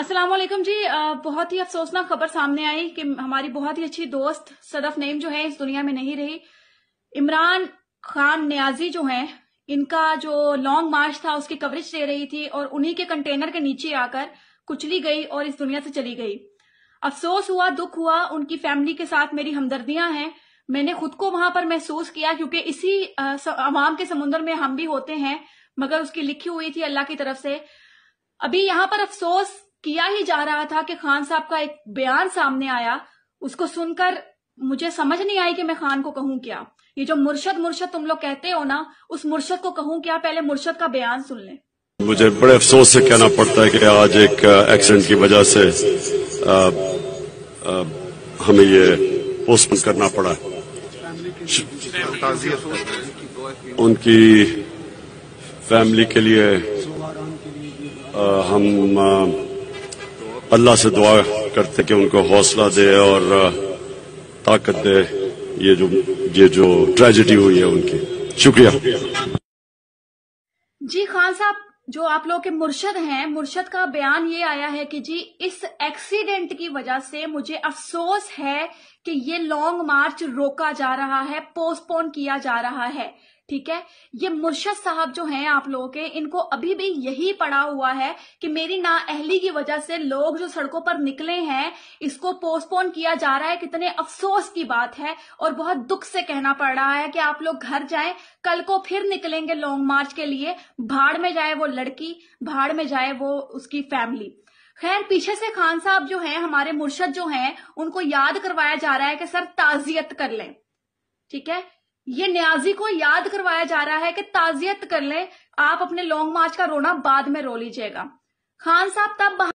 असलम जी बहुत ही अफसोसनाक खबर सामने आई कि हमारी बहुत ही अच्छी दोस्त सदफ नईम जो है इस दुनिया में नहीं रही इमरान खान न्याजी जो हैं इनका जो लॉन्ग मार्च था उसकी कवरेज दे रही थी और उन्हीं के कंटेनर के नीचे आकर कुचली गई और इस दुनिया से चली गई अफसोस हुआ दुख हुआ उनकी फैमिली के साथ मेरी हमदर्दियां हैं मैंने खुद को वहां पर महसूस किया क्योंकि इसी अवाम के समुन्द्र में हम भी होते हैं मगर उसकी लिखी हुई थी अल्लाह की तरफ से अभी यहां पर अफसोस किया ही जा रहा था कि खान साहब का एक बयान सामने आया उसको सुनकर मुझे समझ नहीं आई कि मैं खान को कहूं क्या ये जो मुर्शद मुर्शद तुम लोग कहते हो ना उस मुर्शद को कहूं क्या पहले मुर्शद का बयान सुन लें मुझे बड़े अफसोस से कहना पड़ता है कि आज एक एक्सीडेंट की वजह से आ, आ, हमें ये पोस्टपोन करना पड़ा उनकी फैमिली के लिए आ, हम आ, अल्लाह से दुआ करते कि उनको हौसला दे और ताकत दे ये जो ये जो ट्रेजिडी हुई है उनकी शुक्रिया जी खान साहब जो आप लोग के मुर्शद हैं मुर्शद का बयान ये आया है कि जी इस एक्सीडेंट की वजह से मुझे अफसोस है कि ये लॉन्ग मार्च रोका जा रहा है पोस्टपोन किया जा रहा है ठीक है ये मुर्शद साहब जो हैं आप लोगों के इनको अभी भी यही पड़ा हुआ है कि मेरी ना अहली की वजह से लोग जो सड़कों पर निकले हैं इसको पोस्टपोन किया जा रहा है कितने अफसोस की बात है और बहुत दुख से कहना पड़ रहा है कि आप लोग घर जाए कल को फिर निकलेंगे लॉन्ग मार्च के लिए भाड़ में जाए वो लड़की भाड़ में जाए वो उसकी फैमिली खैर पीछे से खान साहब जो हैं हमारे मुर्शद जो हैं उनको याद करवाया जा रहा है कि सर ताजियत कर लें ठीक है ये न्याजी को याद करवाया जा रहा है कि ताजियत कर लें आप अपने लॉन्ग मार्च का रोना बाद में रो लीजिएगा खान साहब तब